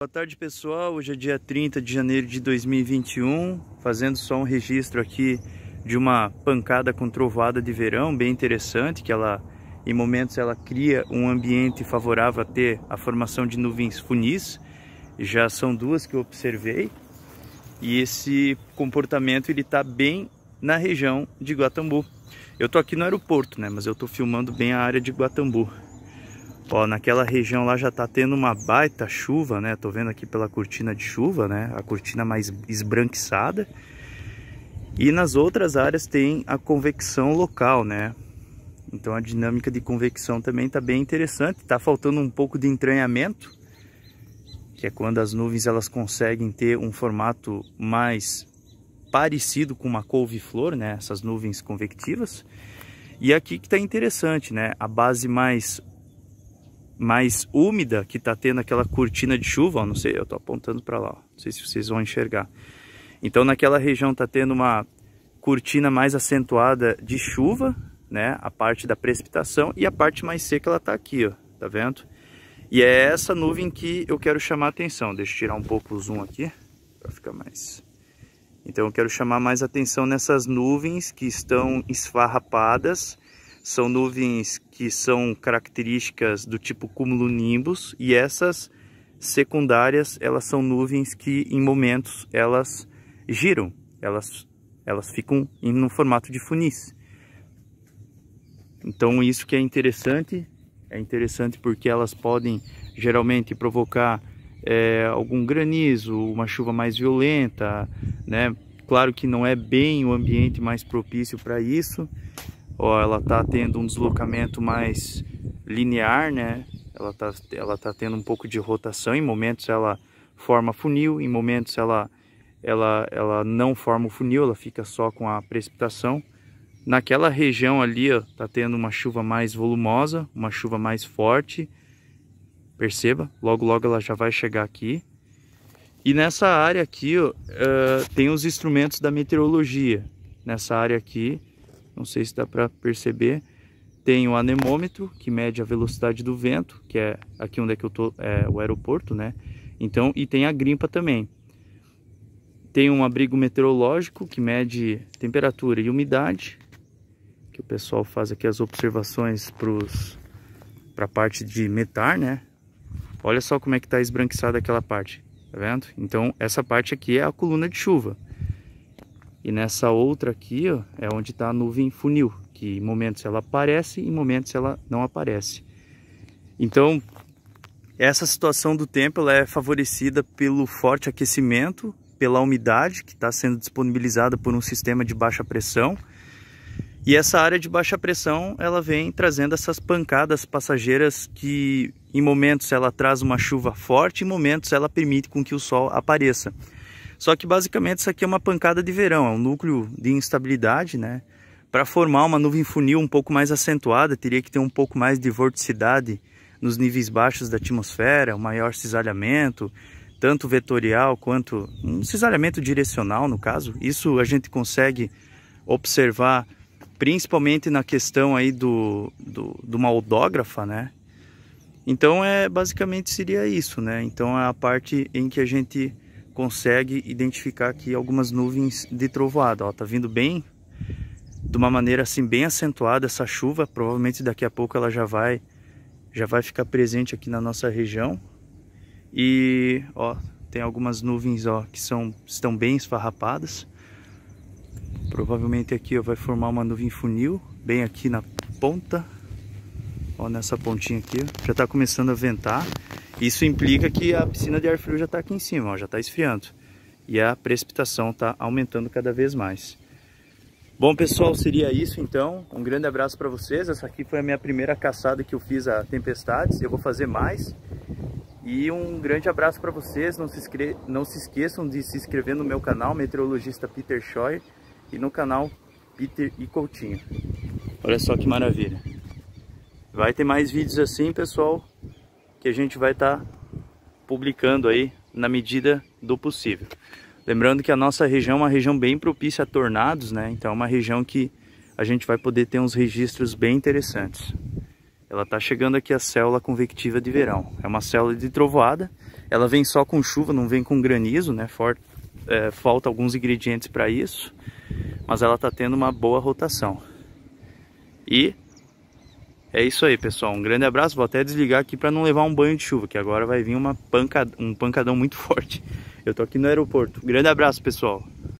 Boa tarde pessoal, hoje é dia 30 de janeiro de 2021, fazendo só um registro aqui de uma pancada com trovada de verão, bem interessante, que ela em momentos ela cria um ambiente favorável a ter a formação de nuvens funis, já são duas que eu observei, e esse comportamento ele está bem na região de Guatambu. Eu tô aqui no aeroporto, né, mas eu tô filmando bem a área de Guatambu. Ó, naquela região lá já tá tendo uma baita chuva, né? Tô vendo aqui pela cortina de chuva, né? A cortina mais esbranquiçada. E nas outras áreas tem a convecção local, né? Então a dinâmica de convecção também tá bem interessante. Tá faltando um pouco de entranhamento, que é quando as nuvens elas conseguem ter um formato mais parecido com uma couve-flor, né? Essas nuvens convectivas. E aqui que tá interessante, né? A base mais mais úmida que está tendo aquela cortina de chuva, ó, não sei, eu estou apontando para lá, ó, não sei se vocês vão enxergar. Então naquela região está tendo uma cortina mais acentuada de chuva, né? A parte da precipitação e a parte mais seca ela está aqui, ó, tá vendo? E é essa nuvem que eu quero chamar a atenção. Deixa eu tirar um pouco o zoom aqui para ficar mais. Então eu quero chamar mais atenção nessas nuvens que estão esfarrapadas são nuvens que são características do tipo cumulonimbus e essas secundárias elas são nuvens que em momentos elas giram, elas, elas ficam no formato de funis. Então isso que é interessante, é interessante porque elas podem geralmente provocar é, algum granizo, uma chuva mais violenta, né? Claro que não é bem o ambiente mais propício para isso, ó, ela tá tendo um deslocamento mais linear, né? Ela tá, ela tá tendo um pouco de rotação, em momentos ela forma funil, em momentos ela, ela, ela não forma o funil, ela fica só com a precipitação. Naquela região ali, ó, tá tendo uma chuva mais volumosa, uma chuva mais forte. Perceba, logo logo ela já vai chegar aqui. E nessa área aqui, ó, uh, tem os instrumentos da meteorologia. Nessa área aqui, não sei se dá para perceber. Tem o anemômetro, que mede a velocidade do vento, que é aqui onde é que eu tô, é o aeroporto, né? Então, e tem a grimpa também. Tem um abrigo meteorológico que mede temperatura e umidade, que o pessoal faz aqui as observações para a parte de metar, né? Olha só como é que está esbranquiçada aquela parte, tá vendo? Então, essa parte aqui é a coluna de chuva. E nessa outra aqui, ó, é onde está a nuvem funil, que em momentos ela aparece e em momentos ela não aparece. Então, essa situação do tempo ela é favorecida pelo forte aquecimento, pela umidade que está sendo disponibilizada por um sistema de baixa pressão. E essa área de baixa pressão ela vem trazendo essas pancadas passageiras que em momentos ela traz uma chuva forte, em momentos ela permite com que o sol apareça. Só que basicamente isso aqui é uma pancada de verão, é um núcleo de instabilidade, né? Para formar uma nuvem funil um pouco mais acentuada, teria que ter um pouco mais de vorticidade nos níveis baixos da atmosfera, um maior cisalhamento, tanto vetorial quanto um cisalhamento direcional, no caso. Isso a gente consegue observar principalmente na questão aí do, do, de uma odógrafa, né? Então, é, basicamente seria isso, né? Então, é a parte em que a gente consegue identificar aqui algumas nuvens de trovoada. Ó, tá vindo bem, de uma maneira assim bem acentuada essa chuva. Provavelmente daqui a pouco ela já vai, já vai ficar presente aqui na nossa região. E ó, tem algumas nuvens ó que são estão bem esfarrapadas. Provavelmente aqui ó, vai formar uma nuvem funil bem aqui na ponta. Ó, nessa pontinha aqui, ó. já está começando a ventar. Isso implica que a piscina de ar frio já está aqui em cima, ó, já está esfriando. E a precipitação está aumentando cada vez mais. Bom, pessoal, seria isso então. Um grande abraço para vocês. Essa aqui foi a minha primeira caçada que eu fiz a tempestades. Eu vou fazer mais. E um grande abraço para vocês. Não se, inscre, não se esqueçam de se inscrever no meu canal, Meteorologista Peter Scheuer, e no canal Peter e Coutinho. Olha só que maravilha. Vai ter mais vídeos assim, pessoal que a gente vai estar tá publicando aí na medida do possível. Lembrando que a nossa região é uma região bem propícia a tornados, né? Então é uma região que a gente vai poder ter uns registros bem interessantes. Ela está chegando aqui a célula convectiva de verão. É uma célula de trovoada. Ela vem só com chuva, não vem com granizo, né? Forte, é, falta alguns ingredientes para isso, mas ela está tendo uma boa rotação. E é isso aí, pessoal. Um grande abraço. Vou até desligar aqui para não levar um banho de chuva, que agora vai vir uma pancada, um pancadão muito forte. Eu tô aqui no aeroporto. Grande abraço, pessoal.